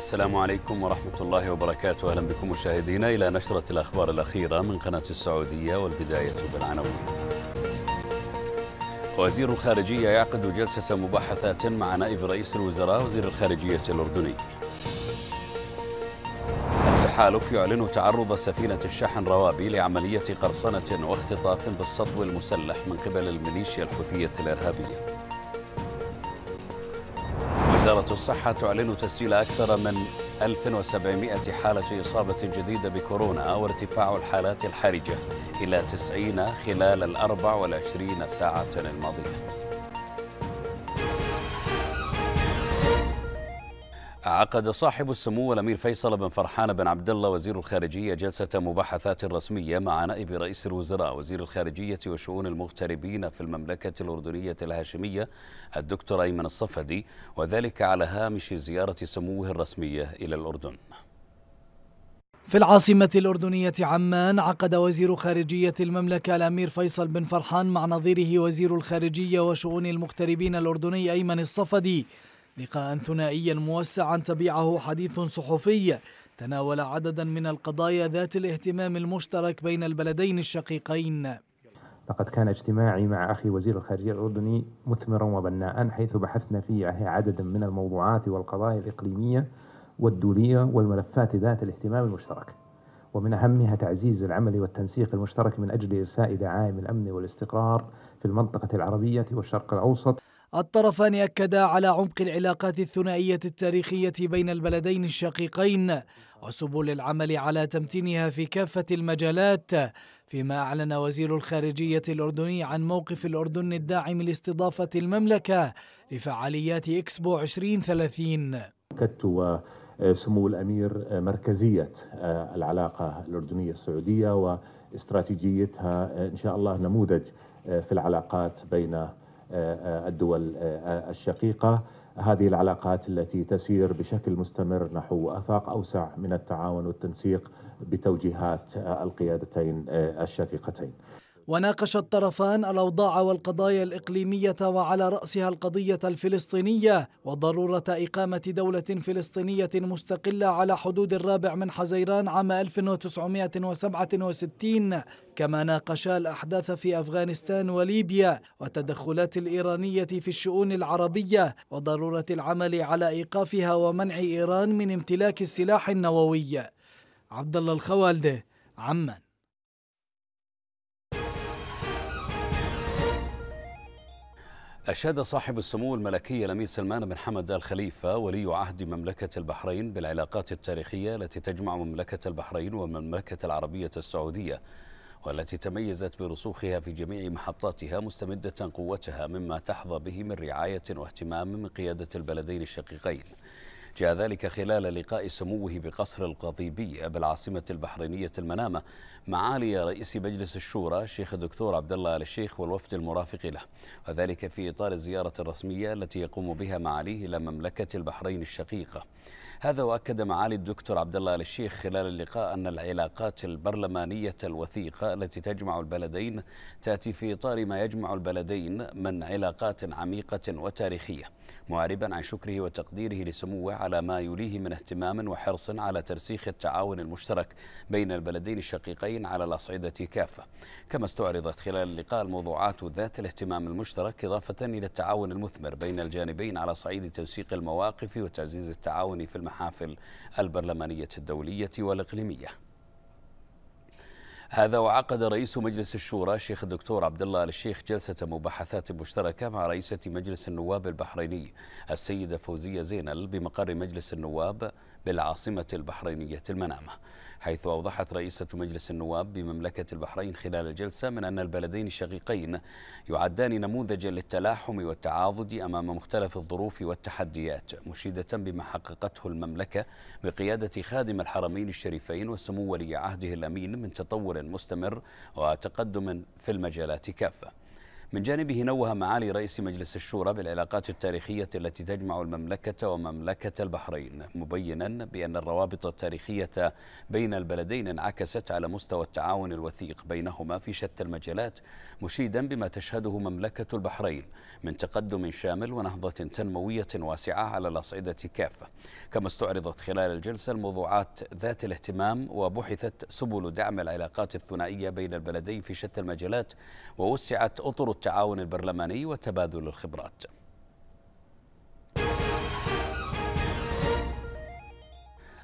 السلام عليكم ورحمة الله وبركاته أهلا بكم مشاهدينا إلى نشرة الأخبار الأخيرة من قناة السعودية والبداية بالعناوين وزير الخارجية يعقد جلسة مباحثات مع نائب رئيس الوزراء وزير الخارجية الأردني التحالف يعلن تعرض سفينة الشحن روابي لعملية قرصنة واختطاف بالسطو المسلح من قبل الميليشيا الحوثية الإرهابية وزارة الصحة تعلن تسجيل أكثر من 1700 حالة إصابة جديدة بكورونا وارتفاع الحالات الحرجة إلى 90 خلال ال 24 ساعة الماضية عقد صاحب السمو الامير فيصل بن فرحان بن عبد الله وزير الخارجيه جلسه مباحثات رسميه مع نائب رئيس الوزراء وزير الخارجيه وشؤون المغتربين في المملكه الاردنيه الهاشميه الدكتور ايمن الصفدي وذلك على هامش زياره سموه الرسميه الى الاردن. في العاصمة الأردنية عمان عقد وزير خارجية المملكة الأمير فيصل بن فرحان مع نظيره وزير الخارجية وشؤون المغتربين الأردني أيمن الصفدي لقاء ثنائيا موسعا تبعه حديث صحفي تناول عددا من القضايا ذات الاهتمام المشترك بين البلدين الشقيقين لقد كان اجتماعي مع أخي وزير الخارجية الأردني مثمرا وبناء حيث بحثنا فيه عددا من الموضوعات والقضايا الإقليمية والدولية والملفات ذات الاهتمام المشترك ومن أهمها تعزيز العمل والتنسيق المشترك من أجل إرساء دعائم الأمن والاستقرار في المنطقة العربية والشرق الأوسط الطرفان أكدا على عمق العلاقات الثنائية التاريخية بين البلدين الشقيقين وسبل العمل على تمتينها في كافة المجالات فيما أعلن وزير الخارجية الأردني عن موقف الأردن الداعم لاستضافة المملكة لفعاليات إكسبو 2030 أكدت وسمو الأمير مركزية العلاقة الأردنية السعودية واستراتيجيتها إن شاء الله نموذج في العلاقات بين الدول الشقيقه هذه العلاقات التي تسير بشكل مستمر نحو افاق اوسع من التعاون والتنسيق بتوجيهات القيادتين الشقيقتين. وناقش الطرفان الأوضاع والقضايا الإقليمية وعلى رأسها القضية الفلسطينية وضرورة إقامة دولة فلسطينية مستقلة على حدود الرابع من حزيران عام 1967 كما ناقشا الأحداث في أفغانستان وليبيا والتدخلات الإيرانية في الشؤون العربية وضرورة العمل على إيقافها ومنع إيران من امتلاك السلاح النووي عبد الله الخوالده عمان أشاد صاحب السمو الملكي الأمير سلمان بن حمد الخليفة ولي عهد مملكة البحرين بالعلاقات التاريخية التي تجمع مملكة البحرين والمملكة العربية السعودية والتي تميزت برسوخها في جميع محطاتها مستمدة قوتها مما تحظى به من رعاية واهتمام من قيادة البلدين الشقيقين جاء ذلك خلال لقاء سموه بقصر القضيبية بالعاصمة البحرينية المنامة معالي رئيس مجلس الشورى الشيخ الدكتور عبد الله آل الشيخ والوفد المرافق له وذلك في إطار الزيارة الرسمية التي يقوم بها معاليه إلى مملكة البحرين الشقيقة هذا وأكد معالي الدكتور عبد الله آل الشيخ خلال اللقاء أن العلاقات البرلمانية الوثيقة التي تجمع البلدين تأتي في إطار ما يجمع البلدين من علاقات عميقة وتاريخية معربا عن شكره وتقديره لسموه على ما يليه من اهتمام وحرص على ترسيخ التعاون المشترك بين البلدين الشقيقين على الأصعدة كافة كما استعرضت خلال اللقاء الموضوعات ذات الاهتمام المشترك إضافة إلى التعاون المثمر بين الجانبين على صعيد تنسيق المواقف وتعزيز التعاون في المحافل البرلمانية الدولية والإقليمية هذا وعقد رئيس مجلس الشورى الشيخ الدكتور عبد الله الشيخ جلسة مباحثات مشتركة مع رئيسة مجلس النواب البحريني السيدة فوزية زينل بمقر مجلس النواب بالعاصمة البحرينية المنامة حيث أوضحت رئيسة مجلس النواب بمملكة البحرين خلال الجلسة من أن البلدين الشقيقين يعدان نموذجا للتلاحم والتعاضد أمام مختلف الظروف والتحديات مشيدة بما حققته المملكة بقيادة خادم الحرمين الشريفين وسمو ولي عهده الأمين من تطور مستمر وتقدم في المجالات كافه من جانبه نوه معالي رئيس مجلس الشورى بالعلاقات التاريخية التي تجمع المملكة ومملكة البحرين مبينا بأن الروابط التاريخية بين البلدين انعكست على مستوى التعاون الوثيق بينهما في شتى المجالات مشيدا بما تشهده مملكة البحرين من تقدم شامل ونهضة تنموية واسعة على الأصعدة كافة كما استعرضت خلال الجلسة الموضوعات ذات الاهتمام وبحثت سبل دعم العلاقات الثنائية بين البلدين في شتى المجالات ووسعت أطر التعاون البرلماني وتبادل الخبرات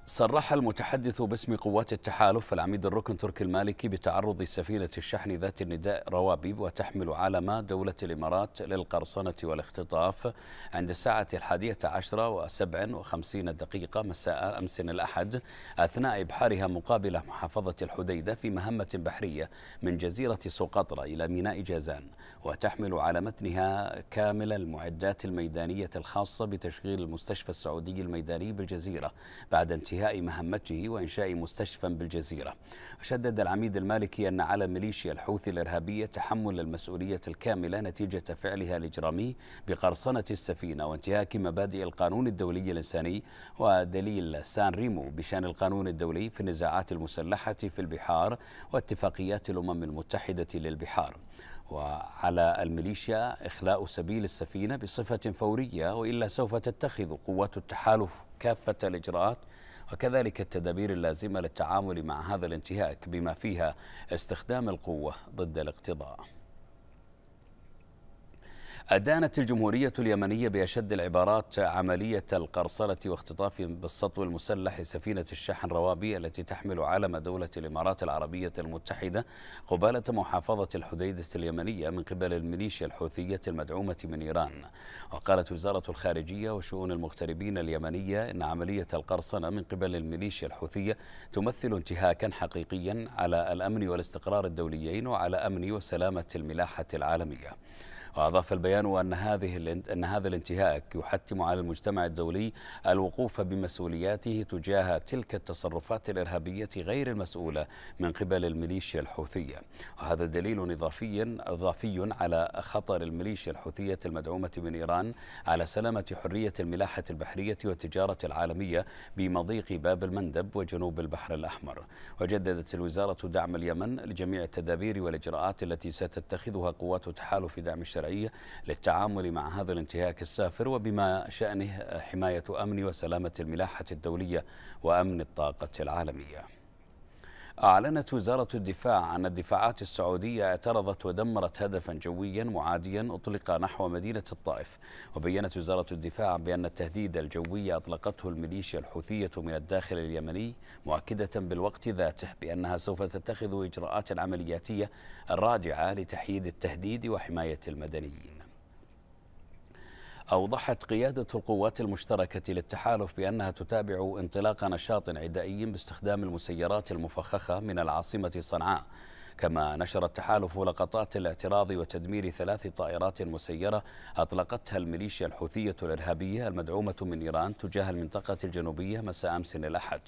صرح المتحدث باسم قوات التحالف العميد الركن تركي المالكي بتعرض سفينة الشحن ذات النداء روابيب وتحمل علم دولة الإمارات للقرصنة والاختطاف عند الساعة الحادية عشرة وسبع وخمسين دقيقة مساء أمس الأحد أثناء إبحارها مقابل محافظة الحديدة في مهمة بحرية من جزيرة سقطرة إلى ميناء جازان وتحمل على متنها كامل المعدات الميدانية الخاصة بتشغيل المستشفى السعودي الميداني بالجزيرة بعد انتهاء انتهاء مهمته وإنشاء مستشفى بالجزيرة شدد العميد المالكي أن على ميليشيا الحوثي الإرهابية تحمل المسؤولية الكاملة نتيجة فعلها الإجرامي بقرصنة السفينة وانتهاك مبادئ القانون الدولي الإنساني ودليل سان ريمو بشأن القانون الدولي في النزاعات المسلحة في البحار واتفاقيات الأمم المتحدة للبحار وعلى الميليشيا إخلاء سبيل السفينة بصفة فورية وإلا سوف تتخذ قوات التحالف كافة الإجراءات وكذلك التدابير اللازمة للتعامل مع هذا الانتهاك بما فيها استخدام القوة ضد الاقتضاء أدانت الجمهورية اليمنية بأشد العبارات عملية القرصنة واختطاف بالسطو المسلح سفينة الشحن روابي التي تحمل علم دولة الإمارات العربية المتحدة قبالة محافظة الحديدة اليمنية من قبل الميليشيا الحوثية المدعومة من إيران وقالت وزارة الخارجية وشؤون المغتربين اليمنية إن عملية القرصنة من قبل الميليشيا الحوثية تمثل انتهاكا حقيقيا على الأمن والاستقرار الدوليين وعلى أمن وسلامة الملاحة العالمية وأضاف البيان أن هذه أن هذا الانتهاك يحتم على المجتمع الدولي الوقوف بمسؤولياته تجاه تلك التصرفات الإرهابية غير المسؤولة من قبل الميليشيا الحوثية وهذا دليل إضافي إضافي على خطر الميليشيا الحوثية المدعومة من إيران على سلامة حرية الملاحة البحرية والتجارة العالمية بمضيق باب المندب وجنوب البحر الأحمر وجددت الوزارة دعم اليمن لجميع التدابير والإجراءات التي ستتخذها قوات تحالف دعم الشرع الشرعية للتعامل مع هذا الانتهاك السافر وبما شأنه حماية أمن وسلامة الملاحة الدولية وأمن الطاقة العالمية أعلنت وزارة الدفاع أن الدفاعات السعودية اعترضت ودمرت هدفا جويا معاديا أطلق نحو مدينة الطائف وبينت وزارة الدفاع بأن التهديد الجوي أطلقته الميليشيا الحوثية من الداخل اليمني مؤكدة بالوقت ذاته بأنها سوف تتخذ إجراءات عملياتية الراجعة لتحييد التهديد وحماية المدنيين أوضحت قيادة القوات المشتركة للتحالف بأنها تتابع انطلاق نشاط عدائي باستخدام المسيرات المفخخة من العاصمة صنعاء كما نشر التحالف لقطات الاعتراض وتدمير ثلاث طائرات مسيرة أطلقتها الميليشيا الحوثية الإرهابية المدعومة من إيران تجاه المنطقة الجنوبية مساء أمس الأحد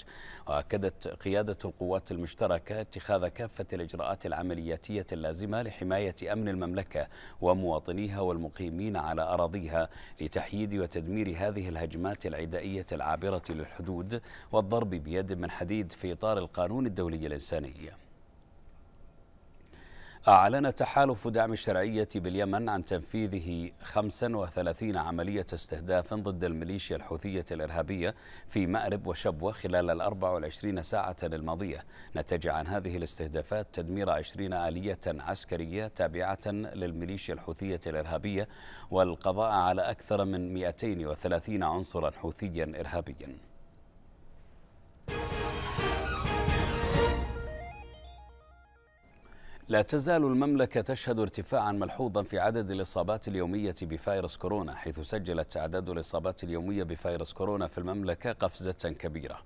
وأكدت قيادة القوات المشتركة اتخاذ كافة الإجراءات العملياتية اللازمة لحماية أمن المملكة ومواطنيها والمقيمين على أراضيها لتحييد وتدمير هذه الهجمات العدائية العابرة للحدود والضرب بيد من حديد في إطار القانون الدولي الإنساني أعلن تحالف دعم الشرعية باليمن عن تنفيذه 35 عملية استهداف ضد الميليشيا الحوثية الإرهابية في مأرب وشبوة خلال ال 24 ساعة الماضية نتج عن هذه الاستهدافات تدمير 20 آلية عسكرية تابعة للميليشيا الحوثية الإرهابية والقضاء على أكثر من 230 عنصرا حوثيا إرهابيا لا تزال المملكة تشهد ارتفاعا ملحوظا في عدد الإصابات اليومية بفيروس كورونا حيث سجلت أعداد الإصابات اليومية بفيروس كورونا في المملكة قفزة كبيرة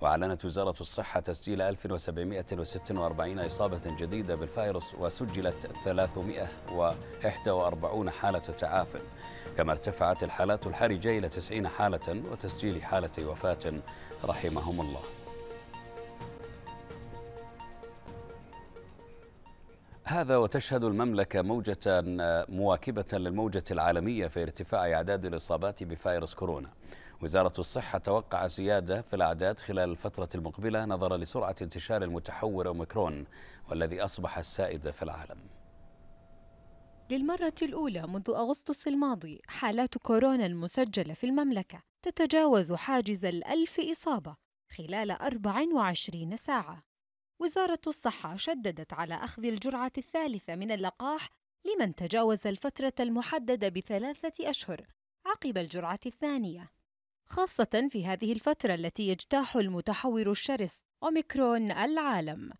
وأعلنت وزارة الصحة تسجيل 1746 إصابة جديدة بالفيروس وسجلت 341 حالة تعاف كما ارتفعت الحالات الحرجة إلى 90 حالة وتسجيل حالة وفاة رحمهم الله هذا وتشهد المملكة موجة آه، مواكبة للموجة العالمية في ارتفاع أعداد الإصابات بفيروس كورونا وزارة الصحة توقع زيادة في الأعداد خلال الفترة المقبلة نظرا لسرعة انتشار المتحور أوميكرون والذي أصبح السائد في العالم للمرة الأولى منذ أغسطس الماضي حالات كورونا المسجلة في المملكة تتجاوز حاجز الألف إصابة خلال 24 ساعة وزارة الصحة شددت على أخذ الجرعة الثالثة من اللقاح لمن تجاوز الفترة المحددة بثلاثة أشهر عقب الجرعة الثانية، خاصة في هذه الفترة التي يجتاح المتحور الشرس أوميكرون العالم.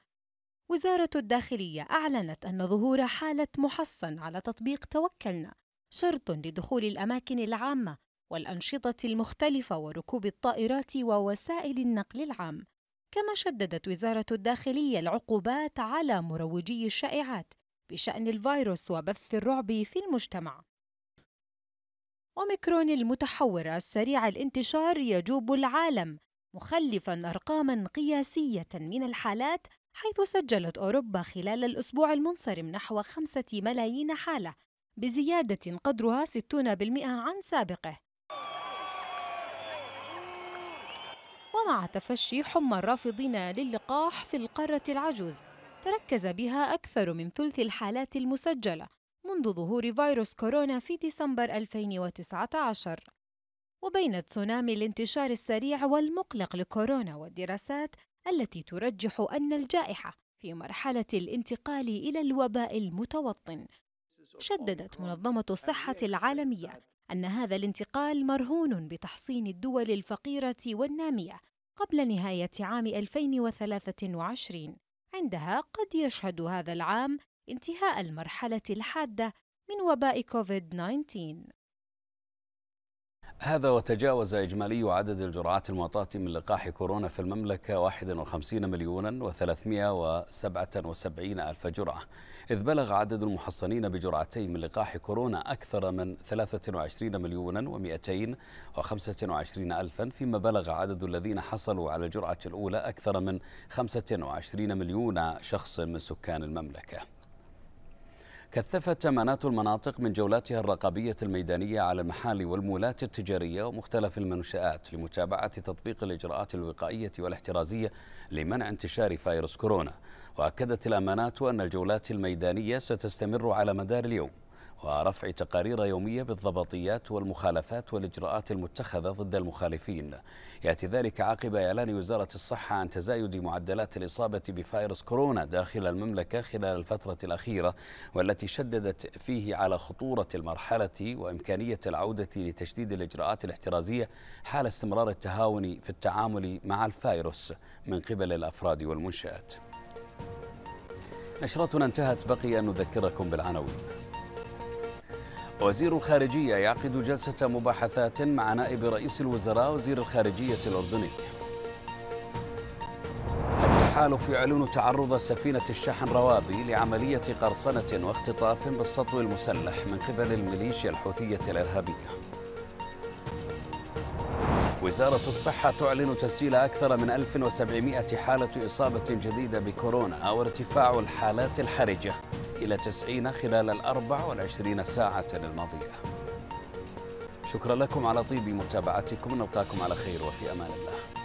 وزارة الداخلية أعلنت أن ظهور حالة محصن على تطبيق توكلنا شرط لدخول الأماكن العامة والأنشطة المختلفة وركوب الطائرات ووسائل النقل العام كما شددت وزارة الداخلية العقوبات على مروجي الشائعات بشأن الفيروس وبث الرعب في المجتمع. أوميكرون المتحورة السريع الانتشار يجوب العالم مخلفا أرقاما قياسية من الحالات حيث سجلت أوروبا خلال الأسبوع المنصرم نحو خمسة ملايين حالة بزيادة قدرها 60% عن سابقه ومع تفشي حمى الرافضين للقاح في القارة العجوز تركز بها أكثر من ثلث الحالات المسجلة منذ ظهور فيروس كورونا في ديسمبر 2019 وبين تسونامي الانتشار السريع والمقلق لكورونا والدراسات التي ترجح أن الجائحة في مرحلة الانتقال إلى الوباء المتوطن شددت منظمة الصحة العالمية أن هذا الانتقال مرهون بتحصين الدول الفقيرة والنامية قبل نهاية عام 2023 عندها قد يشهد هذا العام انتهاء المرحلة الحادة من وباء كوفيد 19 هذا وتجاوز إجمالي عدد الجرعات المعطاة من لقاح كورونا في المملكة 51 مليونا و377 ألف جرعة إذ بلغ عدد المحصنين بجرعتي من لقاح كورونا أكثر من 23 مليونا و225 ألفا فيما بلغ عدد الذين حصلوا على الجرعة الأولى أكثر من 25 مليون شخص من سكان المملكة كثفت تمانات المناطق من جولاتها الرقابية الميدانية على المحال والمولات التجارية ومختلف المنشآت لمتابعة تطبيق الإجراءات الوقائية والاحترازية لمنع انتشار فيروس كورونا وأكدت الأمانات أن الجولات الميدانية ستستمر على مدار اليوم ورفع تقارير يومية بالضبطيات والمخالفات والإجراءات المتخذة ضد المخالفين يأتي ذلك عقب إعلان وزارة الصحة عن تزايد معدلات الإصابة بفيروس كورونا داخل المملكة خلال الفترة الأخيرة والتي شددت فيه على خطورة المرحلة وإمكانية العودة لتشديد الإجراءات الاحترازية حال استمرار التهاون في التعامل مع الفيروس من قبل الأفراد والمنشآت نشرتنا انتهت بقي أن نذكركم بالعناوين وزير الخارجية يعقد جلسة مباحثات مع نائب رئيس الوزراء وزير الخارجية الأردني التحالف يعلن تعرض سفينة الشحن روابي لعملية قرصنة واختطاف بالسطو المسلح من قبل الميليشيا الحوثية الإرهابية وزارة الصحة تعلن تسجيل أكثر من 1700 حالة إصابة جديدة بكورونا وارتفاع الحالات الحرجة إلى 90 خلال الأربع والعشرين ساعة الماضية شكرا لكم على طيب متابعتكم نلقاكم على خير وفي أمان الله